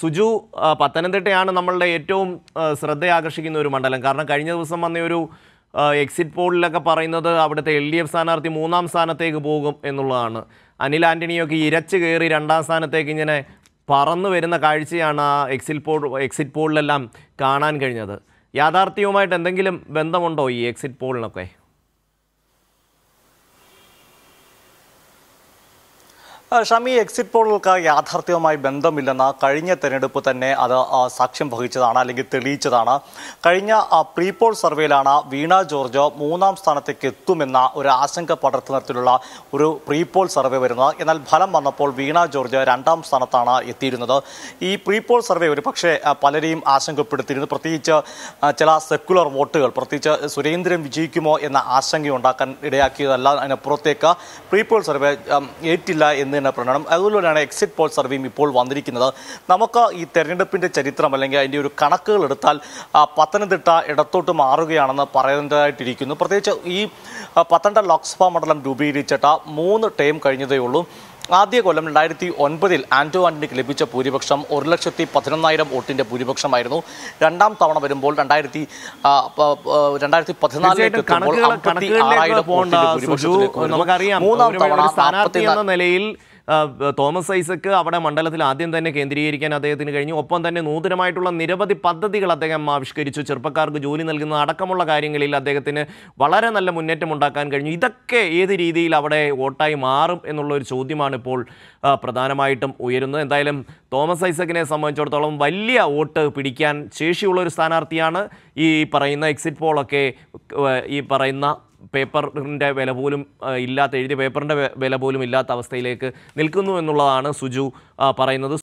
സുജു പത്തനംതിട്ടയാണ് നമ്മളുടെ ഏറ്റവും ശ്രദ്ധയാകർഷിക്കുന്ന ഒരു മണ്ഡലം കാരണം കഴിഞ്ഞ ദിവസം വന്ന ഒരു എക്സിറ്റ് പോളിലൊക്കെ പറയുന്നത് അവിടുത്തെ എൽ ഡി എഫ് സ്ഥാനാർത്ഥി മൂന്നാം സ്ഥാനത്തേക്ക് പോകും എന്നുള്ളതാണ് അനിൽ ആൻ്റണിയൊക്കെ ഇരച്ച് കയറി രണ്ടാം സ്ഥാനത്തേക്ക് ഇങ്ങനെ പറന്നു വരുന്ന കാഴ്ചയാണ് ആ എക്സിറ്റ് പോൾ എക്സിറ്റ് പോളിലെല്ലാം കാണാൻ കഴിഞ്ഞത് യാഥാർത്ഥ്യവുമായിട്ട് എന്തെങ്കിലും ബന്ധമുണ്ടോ ഈ എക്സിറ്റ് പോളിനൊക്കെ ഷമി എക്സിറ്റ് പോളുകൾക്ക് യാഥാർത്ഥ്യവുമായി ബന്ധമില്ലെന്ന കഴിഞ്ഞ തെരഞ്ഞെടുപ്പ് തന്നെ അത് സാക്ഷ്യം വഹിച്ചതാണ് അല്ലെങ്കിൽ തെളിയിച്ചതാണ് കഴിഞ്ഞ പ്രീ പോൾ സർവേയിലാണ് വീണ ജോർജോ മൂന്നാം സ്ഥാനത്തേക്ക് എത്തുമെന്ന ഒരു ആശങ്ക പടർത്തുന്നതിലുള്ള ഒരു പ്രീ പോൾ സർവേ വരുന്നത് എന്നാൽ ഫലം വന്നപ്പോൾ വീണ ജോർജോ രണ്ടാം സ്ഥാനത്താണ് എത്തിയിരുന്നത് ഈ പ്രീ പോൾ സർവേ ഒരു പക്ഷേ പലരെയും ആശങ്കപ്പെടുത്തിയിരുന്നു പ്രത്യേകിച്ച് ചില സെക്കുലർ വോട്ടുകൾ പ്രത്യേകിച്ച് സുരേന്ദ്രൻ വിജയിക്കുമോ എന്ന ആശങ്കയുണ്ടാക്കാൻ ഇടയാക്കിയതല്ല അതിനപ്പുറത്തേക്ക് പ്രീ പോൾ സർവേ ഏറ്റില്ല എന്ന് തന്നെ പ്രണണം അതുപോലെയാണ് എക്സിറ്റ് പോൾ സർവേയും ഇപ്പോൾ വന്നിരിക്കുന്നത് നമുക്ക് ഈ തെരഞ്ഞെടുപ്പിൻ്റെ ചരിത്രം അല്ലെങ്കിൽ അതിൻ്റെ ഒരു കണക്കുകൾ എടുത്താൽ പത്തനംതിട്ട ഇടത്തോട്ട് മാറുകയാണെന്ന് പറയേണ്ടതായിട്ടിരിക്കുന്നു പ്രത്യേകിച്ച് ഈ പത്തനംതിട്ട ലോക്സഭാ മണ്ഡലം രൂപീകരിച്ചിട്ട മൂന്ന് ടൈം കഴിഞ്ഞതേ ഉള്ളൂ ആദ്യ കൊല്ലം രണ്ടായിരത്തി ഒൻപതിൽ ആൻറ്റോ ആൻ്റണിക്ക് ലഭിച്ച ഭൂരിപക്ഷം ഒരു ലക്ഷത്തി പതിനൊന്നായിരം വോട്ടിൻ്റെ ഭൂരിപക്ഷമായിരുന്നു രണ്ടാം തവണ വരുമ്പോൾ രണ്ടായിരത്തി രണ്ടായിരത്തി പതിനാലിലേക്ക് മൂന്നാം തവണ എന്ന നിലയിൽ തോമസ് ഐസക്ക് അവിടെ മണ്ഡലത്തിൽ ആദ്യം തന്നെ കേന്ദ്രീകരിക്കാൻ അദ്ദേഹത്തിന് കഴിഞ്ഞു ഒപ്പം തന്നെ നൂതനമായിട്ടുള്ള നിരവധി പദ്ധതികൾ അദ്ദേഹം ആവിഷ്കരിച്ചു ചെറുപ്പക്കാർക്ക് ജോലി നൽകുന്ന അടക്കമുള്ള കാര്യങ്ങളിൽ അദ്ദേഹത്തിന് വളരെ നല്ല മുന്നേറ്റം ഉണ്ടാക്കാൻ കഴിഞ്ഞു ഇതൊക്കെ ഏത് രീതിയിൽ അവിടെ വോട്ടായി മാറും എന്നുള്ള ഒരു ചോദ്യമാണ് ഇപ്പോൾ പ്രധാനമായിട്ടും ഉയരുന്നത് എന്തായാലും തോമസ് ഐസക്കിനെ സംബന്ധിച്ചിടത്തോളം വലിയ വോട്ട് പിടിക്കാൻ ശേഷിയുള്ള ഒരു സ്ഥാനാർത്ഥിയാണ് ഈ പറയുന്ന എക്സിറ്റ് പോളൊക്കെ ഈ പറയുന്ന പേപ്പറിൻ്റെ വില പോലും ഇല്ലാത്ത എഴുതിയ പേപ്പറിൻ്റെ വില പോലും ഇല്ലാത്ത അവസ്ഥയിലേക്ക് നിൽക്കുന്നു എന്നുള്ളതാണ് സുജു പറയുന്നത്